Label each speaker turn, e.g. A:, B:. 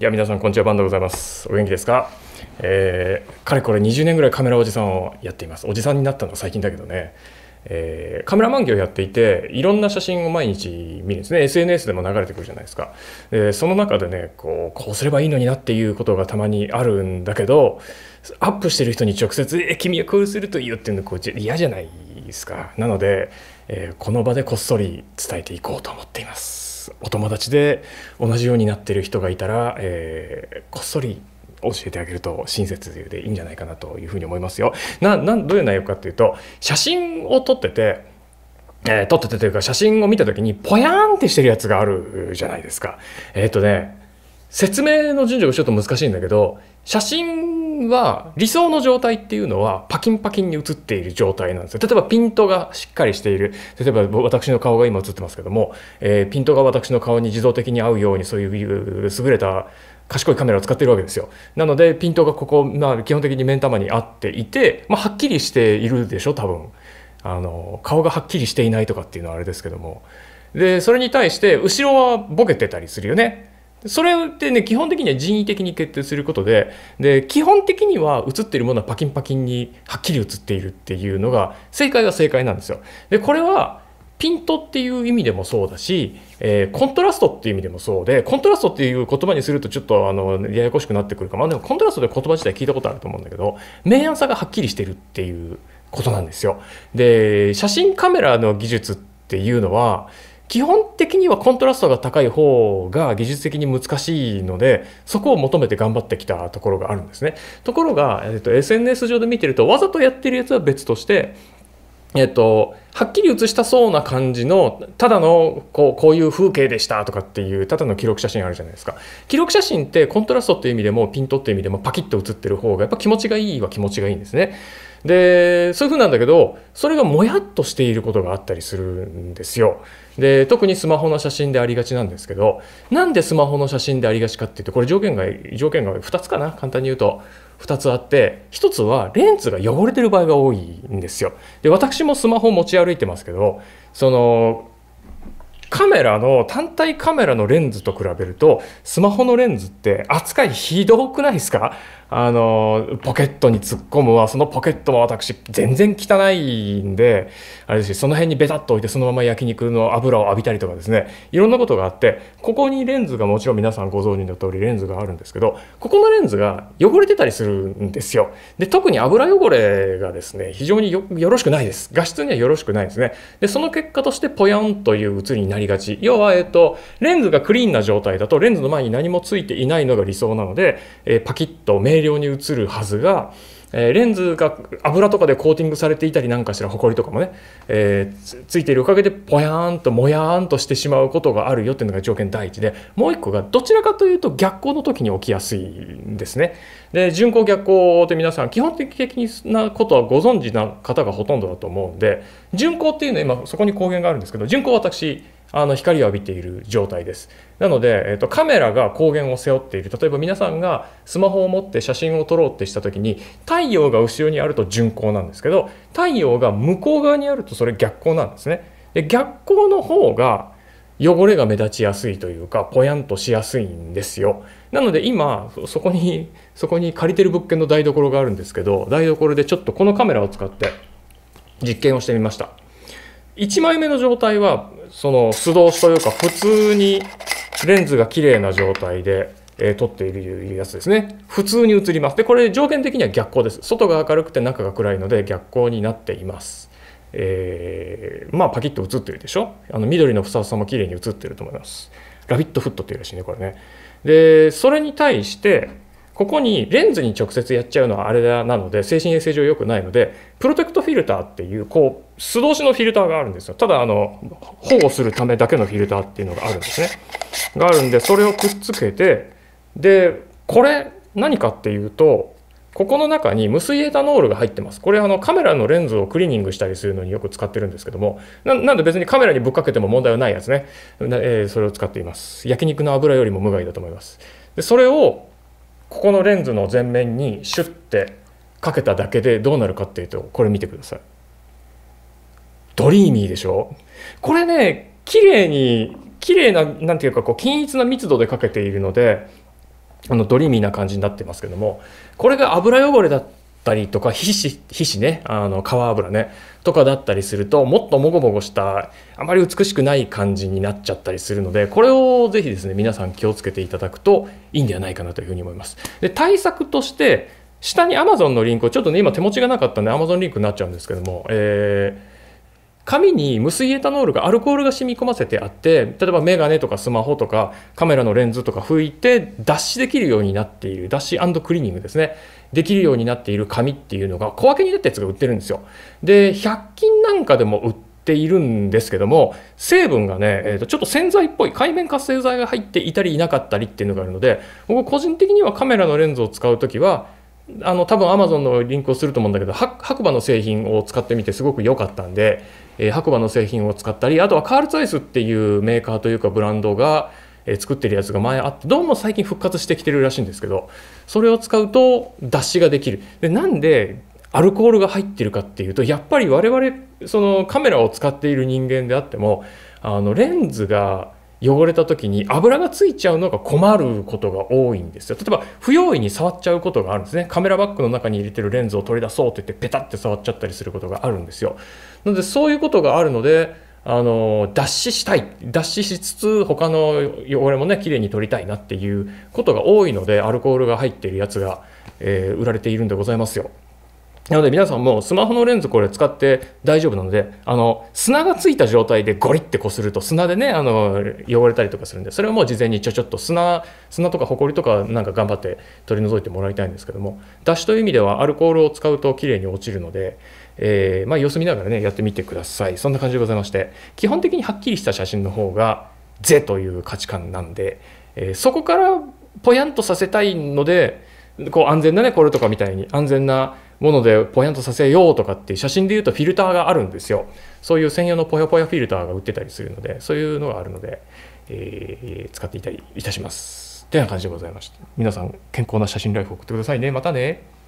A: いや皆さんこんにちはバンでございますお元気ですか、えー、かれこれ20年ぐらいカメラおじさんをやっていますおじさんになったのは最近だけどね、えー、カメラマン業やっていていろんな写真を毎日見るんですね SNS でも流れてくるじゃないですかでその中でねこうこうすればいいのになっていうことがたまにあるんだけどアップしてる人に直接「え君はこうするといいよ」っていうのこう嫌じゃないですかなので、えー、この場でこっそり伝えていこうと思っています。お友達で同じようになってる人がいたら、えー、こっそり教えてあげると親切でいいんじゃないかなというふうに思いますよ。な、などういう内容かっていうと、写真を撮ってて、えー、撮っててというか写真を見た時にぽやんってしてるやつがあるじゃないですか。えっ、とね、説明の順序がちょっと難しいんだけど写真は理想の状態っていうのはパキンパキンに写っている状態なんですよ例えばピントがしっかりしている例えば私の顔が今写ってますけども、えー、ピントが私の顔に自動的に合うようにそういう優れた賢いカメラを使っているわけですよなのでピントがここ、まあ、基本的に目ん玉に合っていて、まあ、はっきりしているでしょ多分あの顔がはっきりしていないとかっていうのはあれですけどもでそれに対して後ろはボケてたりするよねそれってね基本的には人為的に決定することでで基本的には映っているものはパキンパキンにはっきり映っているっていうのが正解は正解なんですよ。でこれはピントっていう意味でもそうだし、えー、コントラストっていう意味でもそうでコントラストっていう言葉にするとちょっとあのややこしくなってくるかまあでもコントラストで言葉自体聞いたことあると思うんだけど明暗さがはっきりしてるっていうことなんですよ。で写真カメラの技術っていうのは基本的にはコントラストが高い方が技術的に難しいのでそこを求めて頑張ってきたところがあるんですねところが、えっと、SNS 上で見てるとわざとやってるやつは別としてえっと、はっきり写したそうな感じのただのこうこういう風景でしたとかっていうただの記録写真あるじゃないですか記録写真ってコントラストっていう意味でもピントっていう意味でもパキッと写ってる方がやっぱ気持ちがいいは気持ちがいいんですねでそういうふうなんだけどそれがもやっとしていることがあったりするんですよ。で特にスマホの写真でありがちなんですけどなんでスマホの写真でありがちかって言ってこれ条件が条件が2つかな簡単に言うと2つあって1つはレンズが汚れてる場合が多いんですよ。で私もスマホ持ち歩いてますけどそのカメラの単体カメラのレンズと比べるとスマホのレンズって扱いひどくないですかあのポケットに突っ込むわそのポケットは私全然汚いんであれですしその辺にベタっと置いてそのまま焼肉の油を浴びたりとかですねいろんなことがあってここにレンズがもちろん皆さんご存知の通りレンズがあるんですけどここのレンズが汚れてたりするんですよで特に油汚れがですね非常によろしくないです画質にはよろしくないですねでその結果としてポヤンという写りになりりがち要は、えっと、レンズがクリーンな状態だとレンズの前に何もついていないのが理想なので、えー、パキッと明瞭に映るはずが、えー、レンズが油とかでコーティングされていたりなんかしらリとかもね、えー、ついているおかげでぽやーんともやーんとしてしまうことがあるよっていうのが条件第一でもう一個がどちらかというと逆光の時に起きやすいんですね。で順光逆光って皆さん基本的なことはご存知な方がほとんどだと思うんで順光っていうのは今そこに光源があるんですけど順光私あの光を浴びている状態ですなので、えっとカメラが光源を背負っている例えば皆さんがスマホを持って写真を撮ろうってした時に太陽が後ろにあると順光なんですけど太陽が向こう側にあるとそれ逆光なんですねで逆光の方が汚れが目立ちやすいというかぽやんとしやすいんですよなので今そこにそこに借りてる物件の台所があるんですけど台所でちょっとこのカメラを使って実験をしてみました1枚目の状態はその素通しというか普通にレンズが綺麗な状態で、えー、撮っているやつですね普通に映りますでこれ条件的には逆光です外が明るくて中が暗いので逆光になっていますえー、まあパキッと映ってるでしょあの緑のふさふさも綺麗に映ってると思いますラビットフットっていうらしいねこれねでそれに対してここにレンズに直接やっちゃうのはあれなので、精神衛生上良くないので、プロテクトフィルターっていう、こう、素通しのフィルターがあるんですよ。ただ、あの、保護するためだけのフィルターっていうのがあるんですね。があるんで、それをくっつけて、で、これ、何かっていうと、ここの中に無水エタノールが入ってます。これあのカメラのレンズをクリーニングしたりするのによく使ってるんですけども、なんで別にカメラにぶっかけても問題はないやつね。えー、それを使っています。焼肉の油よりも無害だと思います。でそれをここのレンズの前面にシュッてかけただけでどうなるかっていうとこれ見てくださいドリーミーでしょこれね綺麗に綺麗な何て言うかこう均一な密度でかけているのであのドリーミーな感じになってますけどもこれが油汚れだたりとか皮脂皮脂ねあの皮油ねとかだったりするともっともごもごしたあまり美しくない感じになっちゃったりするのでこれをぜひですね皆さん気をつけていただくといいんではないかなというふうに思います。で対策として下に Amazon のリンクをちょっとね今手持ちがなかったんで Amazon リンクになっちゃうんですけども、えー紙に無水エタノールがアルコールが染み込ませてあって例えばメガネとかスマホとかカメラのレンズとか拭いて脱脂できるようになっている脱脂クリーニングですねできるようになっている紙っていうのが小分けになったやつが売ってるんですよで100均なんかでも売っているんですけども成分がね、えー、とちょっと洗剤っぽい界面活性剤が入っていたりいなかったりっていうのがあるので僕個人的にはカメラのレンズを使う時はあの多分 Amazon のリンクをすると思うんだけど白馬の製品を使ってみてすごく良かったんで、えー、白馬の製品を使ったりあとはカールツアイスっていうメーカーというかブランドが、えー、作ってるやつが前あってどうも最近復活してきてるらしいんですけどそれを使うと脱脂ができるでなんでアルコールが入ってるかっていうとやっぱり我々そのカメラを使っている人間であってもあのレンズが汚れた時に油がついちゃうのが困ることが多いんですよ例えば不用意に触っちゃうことがあるんですねカメラバッグの中に入れてるレンズを取り出そうって言ってペタって触っちゃったりすることがあるんですよなのでそういうことがあるのであの脱脂したい脱脂しつつ他の汚れもね綺麗に取りたいなっていうことが多いのでアルコールが入っているやつが、えー、売られているんでございますよなので皆さんもスマホのレンズこれ使って大丈夫なので、あの、砂がついた状態でゴリってこすると砂でね、あの、汚れたりとかするんで、それをもう事前にちょちょっと砂、砂とかホコリとかなんか頑張って取り除いてもらいたいんですけども、脱脂という意味ではアルコールを使うと綺麗に落ちるので、えー、まあ様子見ながらね、やってみてください。そんな感じでございまして、基本的にはっきりした写真の方が、ぜという価値観なんで、えー、そこからぽやんとさせたいので、こう安全なね、これとかみたいに安全な、ものでポやンとさせようとかって写真で言うとフィルターがあるんですよそういう専用のぽやぽやフィルターが売ってたりするのでそういうのがあるので、えー、使っていたりいたしますてな感じでございました皆さん健康な写真ライフを送ってくださいねまたね